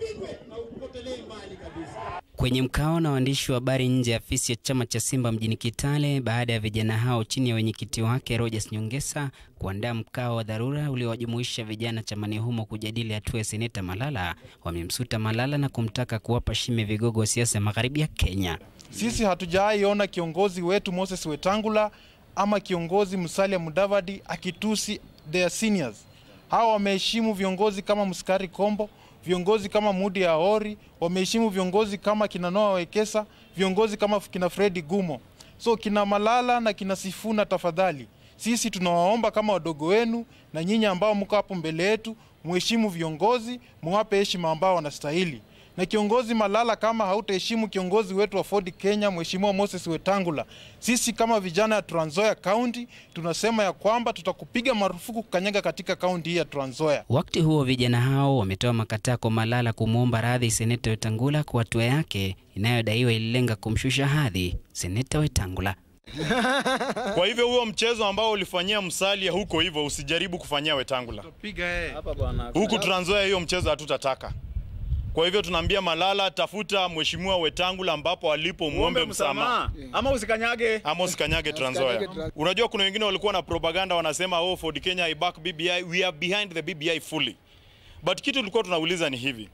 upigwe na upotelee mbali kabisa. Kwenye mkao na waandishi wa habari nje ya afisi ya chama cha Simba mjini Kitale baada ya vijana hao chini ya wenyekiti wake Rogers Nyongesa kuandaa mkao wa dharura uliowajumuisha vijana chamani humo kujadili hatua ya seneta Malala, wamemsuta Malala na kumtaka kuwapa shime vigogo wa siasa magharibi ya Kenya. Sisi hatujaiona kiongozi wetu Moses Wetangula ama kiongozi Musalia Mudavadi akitusi their seniors. Hawa wameheshimu viongozi kama Muskari Kombo, viongozi kama Mudi Aori, wameheshimu viongozi kama kina Noah Wekesa, viongozi kama kina Fredi Gumo. So kina Malala na kina Sifuna, tafadhali sisi tunawaomba kama wadogo wenu na nyinyi ambao mko hapo mbele yetu, muheshimu viongozi, muwape heshima ambao wanastahili na kiongozi Malala kama hautaheshimu kiongozi wetu wa Ford Kenya, Mheshimiwa Moses Wetangula, sisi kama vijana ya Trans Nzoia kaunti tunasema ya kwamba tutakupiga marufuku kukanyaga katika kaunti hii ya Trans Nzoia. Wakati huo vijana hao wametoa makataa kwa Malala kumwomba radhi seneta Wetangula kwa hatua yake inayodaiwa ililenga kumshusha hadhi seneta Wetangula. Kwa hivyo huo mchezo ambao ulifanyia Musalia huko hivyo usijaribu kufanyia Wetangula. Huku Trans Nzoia hiyo mchezo hatutataka. Kwa hivyo tunaambia Malala, tafuta mheshimiwa Wetangula ambapo alipo muombe msamaha, ama usikanyage, ama usikanyage Trans Nzoia. Unajua kuna wengine walikuwa na propaganda wanasema, oh Ford Kenya I back BBI, we are behind the BBI fully. But kitu tulikuwa tunauliza ni hivi,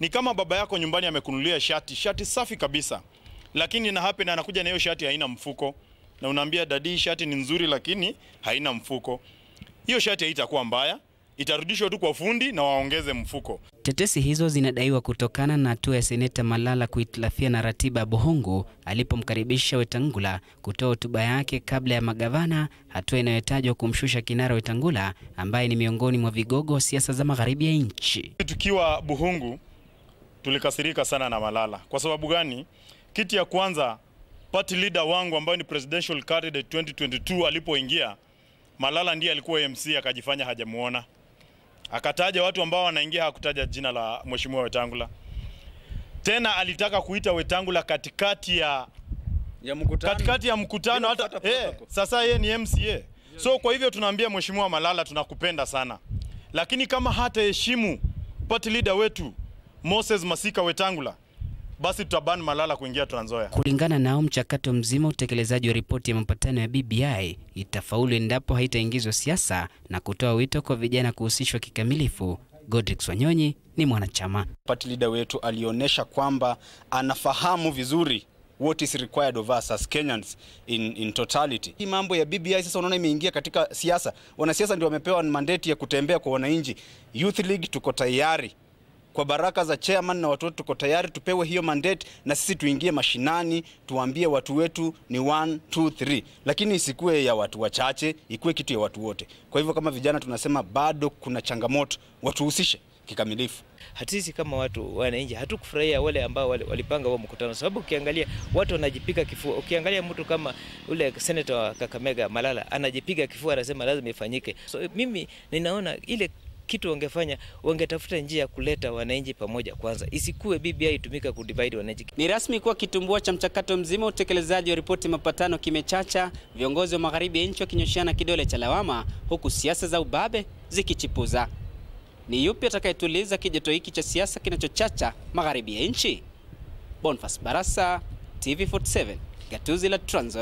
ni kama baba yako nyumbani amekunulia shati, shati safi kabisa, lakini na na anakuja na hiyo shati haina mfuko, na unaambia dadi, shati ni nzuri lakini haina mfuko. Hiyo shati haitakuwa mbaya itarudishwa tu kwa fundi na waongeze mfuko. Tetesi hizo zinadaiwa kutokana na hatua ya seneta Malala kuhitilafia na ratiba ya Bohongo alipomkaribisha Wetangula kutoa hotuba yake kabla ya magavana, hatua inayotajwa kumshusha kinara Wetangula ambaye ni miongoni mwa vigogo wa siasa za magharibi ya nchi. Tukiwa Buhungu tulikasirika sana na Malala. Kwa sababu gani? Kiti ya kwanza party leader wangu ambayo ni presidential candidate 2022 alipoingia, Malala ndiye alikuwa MC akajifanya hajamuona akataja watu ambao wanaingia, hakutaja jina la mheshimiwa Wetangula. Tena alitaka kuita Wetangula katikati ya ya mkutano, katikati ya mkutano hata eh, sasa yeye ni MCA. So kwa hivyo tunaambia mheshimiwa Malala, tunakupenda sana, lakini kama hata heshimu party leader wetu Moses Masika Wetangula basi tutaban Malala kuingia Trans Nzoia. Kulingana nao, mchakato mzima utekelezaji wa ripoti ya mapatano ya BBI itafaulu endapo haitaingizwa siasa na kutoa wito kwa vijana kuhusishwa kikamilifu. Godrick Wanyonyi ni mwanachama. Party leader wetu alionyesha kwamba anafahamu vizuri what is required of us as Kenyans in, in totality. Hii mambo ya BBI sasa unaona imeingia katika siasa. Wanasiasa ndio wamepewa mandate ya kutembea kwa wananchi. Youth League tuko tayari kwa baraka za chairman na watoto, tuko tayari tupewe hiyo mandate na sisi tuingie mashinani, tuambie watu wetu ni 1 2 3, lakini isikuwe ya watu wachache, ikuwe kitu ya watu wote. Kwa hivyo kama vijana tunasema bado kuna changamoto, watuhusishe kikamilifu. hatisi kama watu wananje hatukufurahia wale ambao walipanga huo mkutano, sababu ukiangalia watu wanajipiga kifua. Ukiangalia mtu kama ule senator wa Kakamega Malala anajipiga kifua, anasema lazima ifanyike. So mimi ninaona ile kitu wangefanya, wangetafuta njia ya kuleta wananchi pamoja kwanza, isikuwe BBI itumika kudivide wananchi. Ni rasmi kuwa kitumbua cha mchakato mzima utekelezaji wa ripoti mapatano kimechacha, viongozi wa magharibi ya nchi wakinyoshiana kidole cha lawama, huku siasa za ubabe zikichipuza. Ni yupi atakayetuliza kijoto hiki cha siasa kinachochacha magharibi ya nchi? Bonfas Barasa, TV47, gatuzi la Trans